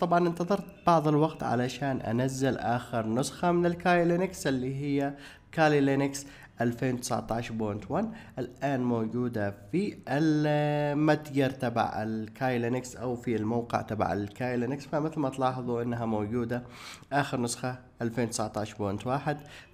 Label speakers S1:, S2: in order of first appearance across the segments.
S1: طبعا انتظرت بعض الوقت علشان انزل اخر نسخة من الكاي لينكس اللي هي كالي لينكس 2019.1 الان موجودة في المتجر تبع الكاي لينكس او في الموقع تبع الكاي لينكس فمثل ما تلاحظوا انها موجودة اخر نسخة 2019.1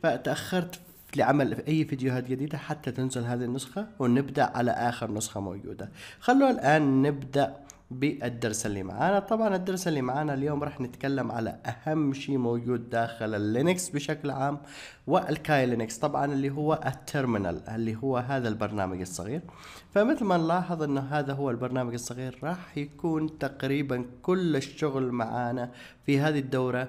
S1: فتأخرت لعمل اي فيديوهات جديدة حتى تنزل هذه النسخة ونبدأ على اخر نسخة موجودة خلونا الان نبدأ بالدرس اللي معانا طبعا الدرس اللي معانا اليوم راح نتكلم على اهم شيء موجود داخل اللينكس بشكل عام والكاي لينكس طبعا اللي هو التيرمينال اللي هو هذا البرنامج الصغير فمثل ما نلاحظ انه هذا هو البرنامج الصغير راح يكون تقريبا كل الشغل معانا في هذه الدوره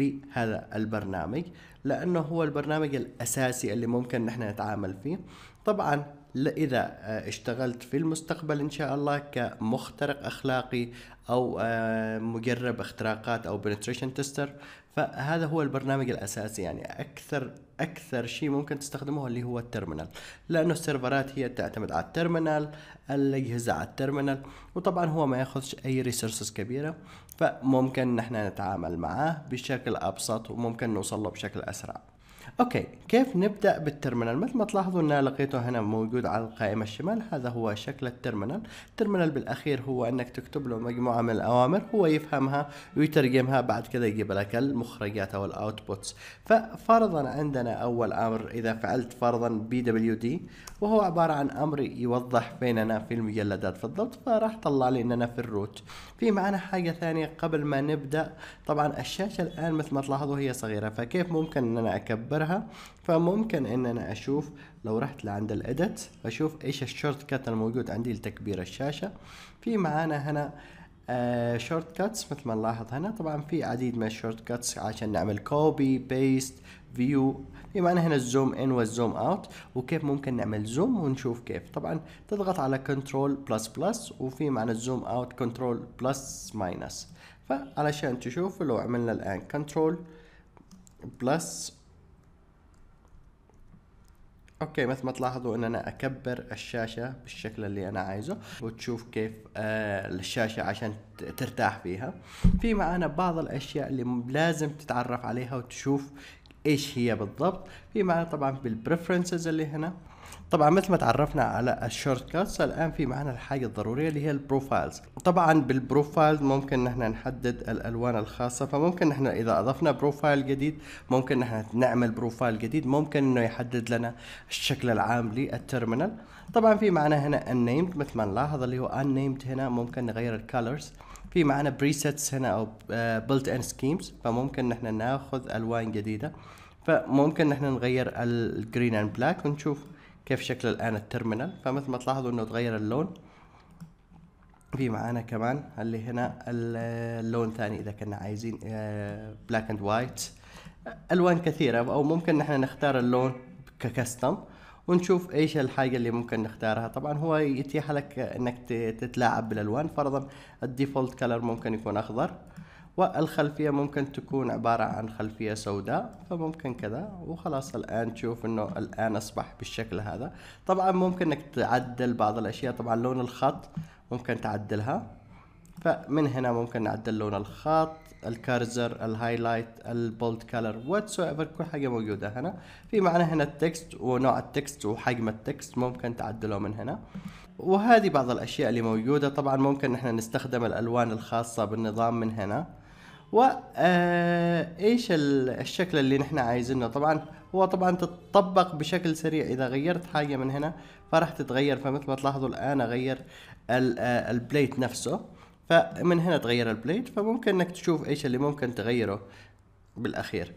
S1: في هذا البرنامج لأنه هو البرنامج الأساسي اللي ممكن نحن نتعامل فيه طبعا إذا آه، اشتغلت في المستقبل إن شاء الله كمخترق أخلاقي أو آه، مجرب اختراقات أو penetration تستر فهذا هو البرنامج الاساسي يعني اكثر اكثر شيء ممكن تستخدمه اللي هو الترمينال لانه السيرفرات هي تعتمد على الترمينال الاجهزه على الترمينال وطبعا هو ما ياخذش اي ريسورسز كبيره فممكن نحن نتعامل معاه بشكل ابسط وممكن نوصل له بشكل اسرع اوكي كيف نبدا بالترمينال مثل ما تلاحظوا ان لقيته هنا موجود على القائمه الشمال هذا هو شكل الترمينال الترمينال بالاخير هو انك تكتب له مجموعه من الاوامر هو يفهمها ويترجمها بعد كذا يجيب لك المخرجات او الاوتبوتس ففرضا عندنا اول امر اذا فعلت فرضا بي دبليو دي وهو عباره عن امر يوضح فيننا في المجلدات بالضبط فراح طلع لي اننا في الروت في معنا حاجه ثانيه قبل ما نبدا طبعا الشاشه الان مثل ما تلاحظوا هي صغيره فكيف ممكن ان انا اكبر اختارها فممكن ان انا اشوف لو رحت لعند الادت اشوف ايش الشورت كات الموجود عندي لتكبير الشاشة في معانا هنا آه شورت كاتس مثل ما نلاحظ هنا طبعا في عديد من الشورت كاتس عشان نعمل كوبي بيست فيو في معنا هنا الزوم ان والزوم اوت وكيف ممكن نعمل زوم ونشوف كيف طبعا تضغط على كنترول بلس بلس وفي معنا الزوم اوت كنترول بلس ماينس فعلشان تشوف لو عملنا الان كنترول بلس اوكي مثل ما تلاحظوا ان انا اكبر الشاشة بالشكل اللي انا عايزه وتشوف كيف آه الشاشة عشان ترتاح فيها في معانا بعض الاشياء اللي لازم تتعرف عليها وتشوف ايش هي بالضبط في معانا طبعا بالبريفرنسز اللي هنا طبعا مثل ما تعرفنا على الشورت كاتس الان في معنا الحاجه الضروريه اللي هي البروفايلز طبعا بالبروفايل ممكن نحن نحدد الالوان الخاصه فممكن نحن اذا اضفنا بروفايل جديد ممكن نحن نعمل بروفايل جديد ممكن انه يحدد لنا الشكل العام للترمينال طبعا في معنا هنا unnamed مثل ما نلاحظ اللي هو unnamed هنا ممكن نغير الكالرز في معنا بريسيتس هنا او بلت ان سكيمز فممكن نحن ناخذ الوان جديده فممكن نحن نغير الجرين اند بلاك ونشوف كيف شكل الآن الترمينال فمثل ما تلاحظوا أنه تغير اللون في معانا كمان اللي هنا اللون ثاني إذا كنا عايزين بلاك اند وايت ألوان كثيرة أو ممكن نحن نختار اللون ككستم ونشوف ايش الحاجه اللي ممكن نختارها طبعا هو يتيح لك انك تتلاعب بالالوان فرضا الديفولت كلر ممكن يكون اخضر والخلفية ممكن تكون عبارة عن خلفية سوداء فممكن كذا وخلاص الآن تشوف أنه الآن أصبح بالشكل هذا طبعا ممكن أنك تعدل بعض الأشياء طبعا لون الخط ممكن تعدلها فمن هنا ممكن نعدل لون الخط الكارزر الهايلايت البولد واتسو ايفر كل حاجه موجوده هنا في معنى هنا التكست ونوع التكست وحجم التكست ممكن تعدله من هنا وهذه بعض الاشياء اللي موجوده طبعا ممكن احنا نستخدم الالوان الخاصه بالنظام من هنا وايش آه، الشكل اللي نحن عايزينه طبعا هو طبعا تتطبق بشكل سريع اذا غيرت حاجه من هنا فراح تتغير فمثل ما تلاحظوا الان اغير آه، البليت نفسه فمن هنا تغير البليت فممكن انك تشوف ايش اللي ممكن تغيره بالاخير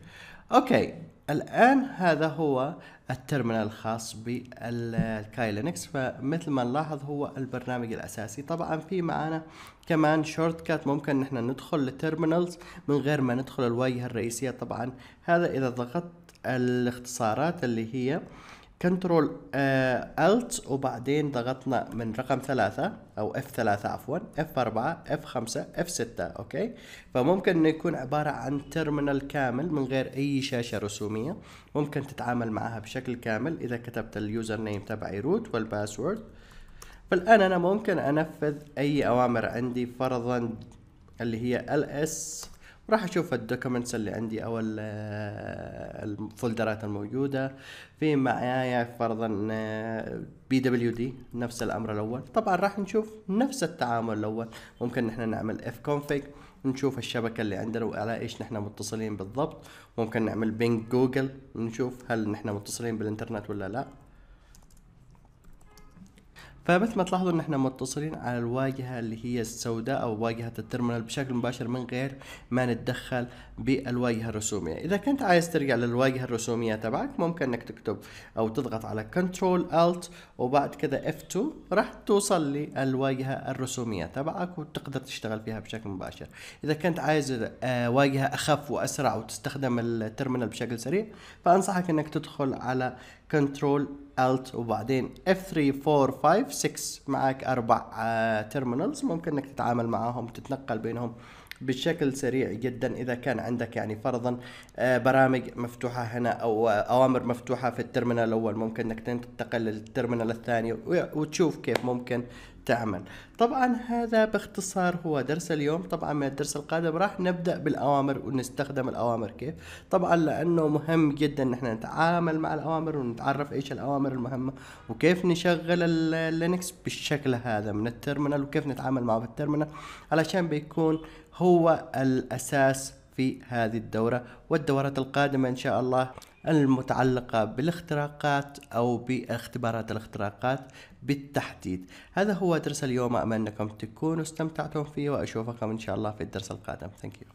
S1: اوكي الان هذا هو الترمينال الخاص بالكاي لينكس فمثل ما نلاحظ هو البرنامج الاساسي طبعا في معانا كمان شورت كات ممكن نحن ندخل للترمينالز من غير ما ندخل الواجهه الرئيسيه طبعا هذا اذا ضغطت الاختصارات اللي هي آه كنترول آه، الت وبعدين ضغطنا من رقم ثلاثة او اف ثلاثة عفوا اف اربعة اف خمسة اف ستة اوكي فممكن انه يكون عبارة عن ترمينال كامل من غير اي شاشة رسومية ممكن تتعامل معها بشكل كامل اذا كتبت اليوزر نيم تبعي روت والباسورد فالان انا ممكن انفذ اي اوامر عندي فرضا اللي هي ls راح اشوف الدوكيومنتس اللي عندي او آه، الفولدرات الموجوده في معايا فرضا آه، بي دبليو دي نفس الامر الاول طبعا راح نشوف نفس التعامل الاول ممكن نحن نعمل اف كونفيج نشوف الشبكة اللي عندنا وعلى ايش نحن متصلين بالضبط ممكن نعمل بينج جوجل نشوف هل نحن متصلين بالانترنت ولا لا فمثل ما تلاحظوا ان احنا متصلين على الواجهة اللي هي السوداء او واجهة الترمينال بشكل مباشر من غير ما نتدخل بالواجهة الرسومية اذا كنت عايز ترجع للواجهة الرسومية تبعك ممكن انك تكتب او تضغط على كنترول الت وبعد كذا F2 راح توصل للواجهة الرسومية تبعك وتقدر تشتغل فيها بشكل مباشر اذا كنت عايز آه، واجهة اخف واسرع وتستخدم الترمينال بشكل سريع فانصحك انك تدخل على كنترول الت وبعدين اف 3 4 5 6 معك اربع تيرمينالز آه، ممكن انك تتعامل معاهم تتنقل بينهم بشكل سريع جدا اذا كان عندك يعني فرضا آه، برامج مفتوحه هنا او آه، اوامر مفتوحه في الترمينال الاول ممكن انك تنتقل للترمينال الثاني وتشوف كيف ممكن تعمل طبعا هذا باختصار هو درس اليوم طبعا من الدرس القادم راح نبدأ بالأوامر ونستخدم الأوامر كيف طبعا لأنه مهم جدا ان احنا نتعامل مع الأوامر ونتعرف إيش الأوامر المهمة وكيف نشغل اللينكس بالشكل هذا من الترمينال وكيف نتعامل معه في الترمينال علشان بيكون هو الأساس في هذه الدورة والدورات القادمة إن شاء الله المتعلقة بالاختراقات أو باختبارات الاختراقات بالتحديد هذا هو درس اليوم انكم تكونوا استمتعتم فيه وأشوفكم إن شاء الله في الدرس القادم Thank you